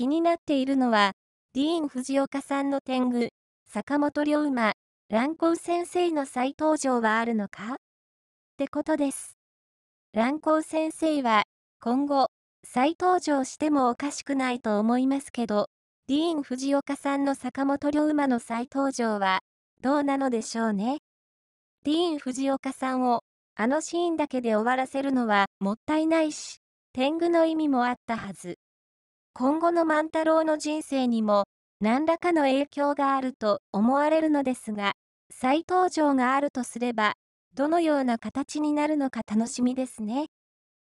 気になっているのは、ディーン・藤岡さんの天狗、坂本龍馬、乱光先生の再登場はあるのかってことです。乱光先生は、今後、再登場してもおかしくないと思いますけど、ディーン・藤岡さんの坂本龍馬の再登場は、どうなのでしょうね。ディーン・藤岡さんを、あのシーンだけで終わらせるのはもったいないし、天狗の意味もあったはず。今後の万太郎の人生にも何らかの影響があると思われるのですが再登場があるとすればどのような形になるのか楽しみですね。